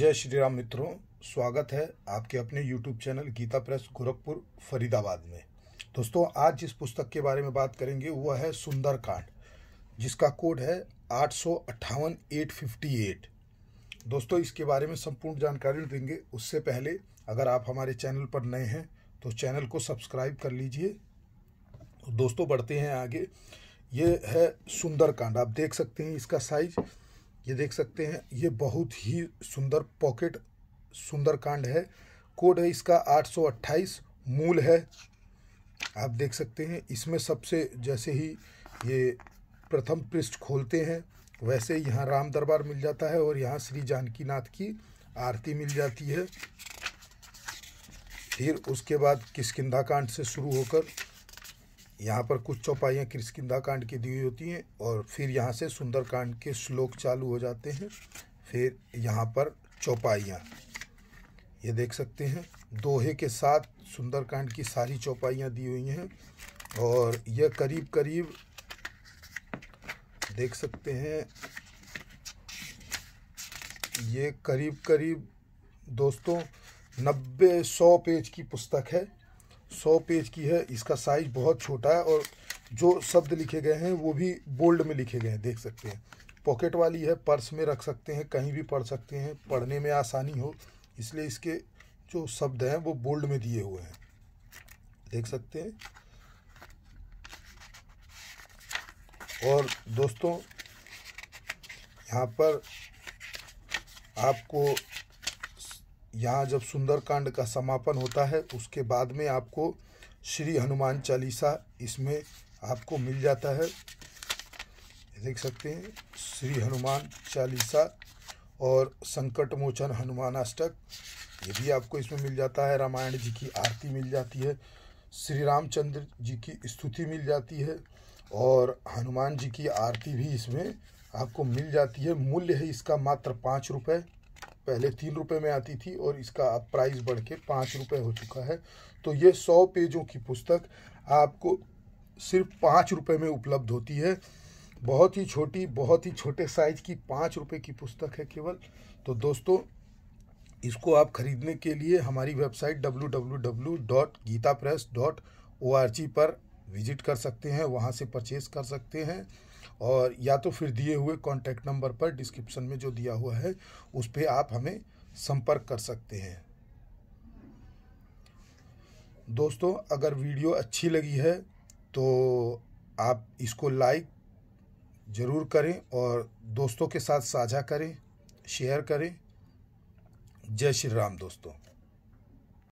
जय श्री राम मित्रों स्वागत है आपके अपने YouTube channel Gita Press Gorakhpur Faridabad में दोस्तों आज जिस पुस्तक के बारे में बात करेंगे वह है सुंदरकांड जिसका कोड है आठ सौ अट्ठावन एट फिफ्टी एट दोस्तों इसके बारे में संपूर्ण जानकारी देंगे उससे पहले अगर आप हमारे चैनल पर नए हैं तो चैनल को सब्सक्राइब कर लीजिए दोस्तों बढ़ते हैं आगे ये है सुंदरकांड आप देख सकते हैं इसका साइज ये देख सकते हैं ये बहुत ही सुंदर पॉकेट सुंदरकांड है कोड है इसका 828 मूल है आप देख सकते हैं इसमें सबसे जैसे ही ये प्रथम पृष्ठ खोलते हैं वैसे यहाँ राम दरबार मिल जाता है और यहाँ श्री जानकी नाथ की आरती मिल जाती है फिर उसके बाद किसकिंधा कांड से शुरू होकर यहाँ पर कुछ चौपाइयाँ कृष्किंदा कांड की दी हुई होती हैं और फिर यहाँ से सुंदर कांड के श्लोक चालू हो जाते हैं फिर यहाँ पर चौपाइयाँ ये देख सकते हैं दोहे के साथ सुंदरकांड की सारी चौपाइयाँ दी हुई हैं और यह करीब करीब देख सकते हैं ये करीब करीब दोस्तों नब्बे सौ पेज की पुस्तक है सौ पेज की है इसका साइज बहुत छोटा है और जो शब्द लिखे गए हैं वो भी बोल्ड में लिखे गए हैं देख सकते हैं पॉकेट वाली है पर्स में रख सकते हैं कहीं भी पढ़ सकते हैं पढ़ने में आसानी हो इसलिए इसके जो शब्द हैं वो बोल्ड में दिए हुए हैं देख सकते हैं और दोस्तों यहाँ पर आपको यहाँ जब सुंदरकांड का समापन होता है उसके बाद में आपको श्री हनुमान चालीसा इसमें आपको मिल जाता है देख सकते हैं श्री हनुमान चालीसा और संकट मोचन हनुमानाष्टक ये भी आपको इसमें मिल जाता है रामायण जी की आरती मिल जाती है श्री रामचंद्र जी की स्तुति मिल जाती है और हनुमान जी की आरती भी इसमें आपको मिल जाती है मूल्य है इसका मात्र पाँच रुपये पहले तीन रुपए में आती थी और इसका अब प्राइस बढ़ के पाँच रुपये हो चुका है तो ये सौ पेजों की पुस्तक आपको सिर्फ पाँच रुपये में उपलब्ध होती है बहुत ही छोटी बहुत ही छोटे साइज की पाँच रुपये की पुस्तक है केवल तो दोस्तों इसको आप खरीदने के लिए हमारी वेबसाइट डब्ल्यू पर विजिट कर सकते हैं वहाँ से परचेज कर सकते हैं और या तो फिर दिए हुए कॉन्टैक्ट नंबर पर डिस्क्रिप्शन में जो दिया हुआ है उस पर आप हमें संपर्क कर सकते हैं दोस्तों अगर वीडियो अच्छी लगी है तो आप इसको लाइक ज़रूर करें और दोस्तों के साथ साझा करें शेयर करें जय श्री राम दोस्तों